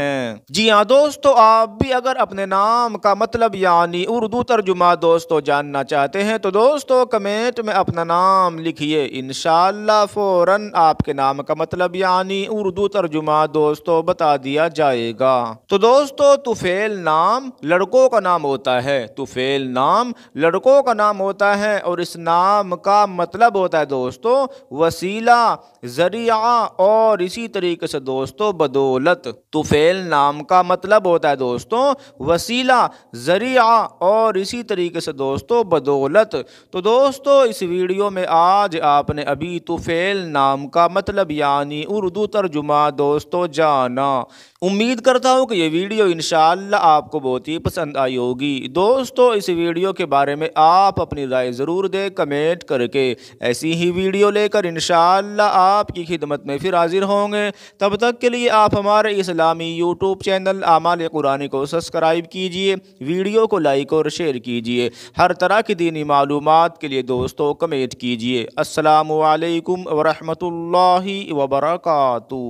हैं जी हाँ दोस्तों आप भी अगर अपने नाम का मतलब यानी उर्दू तर्जुमा दोस्तों जानना चाहते हैं तो दोस्तों कमेंट में अपना नाम लिखिए इन फौरन आपके नाम का मतलब यानी उर्दू तर्जुमा दोस्तों बता दिया जाएगा तो दोस्तों तुफेल नाम लड़कों का नाम होता है तुफेल नाम लड़कों का नाम होता है और इस नाम का मतलब होता है दोस्तों वसीला जरिया और इसी तरीके से दोस्तों बदौलत तुफेल फेल नाम का मतलब होता है दोस्तों वसीला ज़रिया और इसी तरीके से दोस्तों बदौलत तो दोस्तों इस वीडियो में आज आपने अभी तो फ़ैल नाम का मतलब यानी उर्दू तर्जुमा दोस्तों जाना उम्मीद करता हूँ कि ये वीडियो इन आपको बहुत ही पसंद आई होगी दोस्तों इस वीडियो के बारे में आप अपनी राय ज़रूर दें कमेंट करके ऐसी ही वीडियो लेकर इन आपकी खिदमत में फिर हाजिर होंगे तब तक के लिए आप हमारे इस्लामी यूट्यूब चैनल आमाल कुरानी को सब्सक्राइब कीजिए वीडियो को लाइक और शेयर कीजिए हर तरह की दीनी मालूम के लिए दोस्तों कमेंट कीजिए असलकम वरहमल वबरकू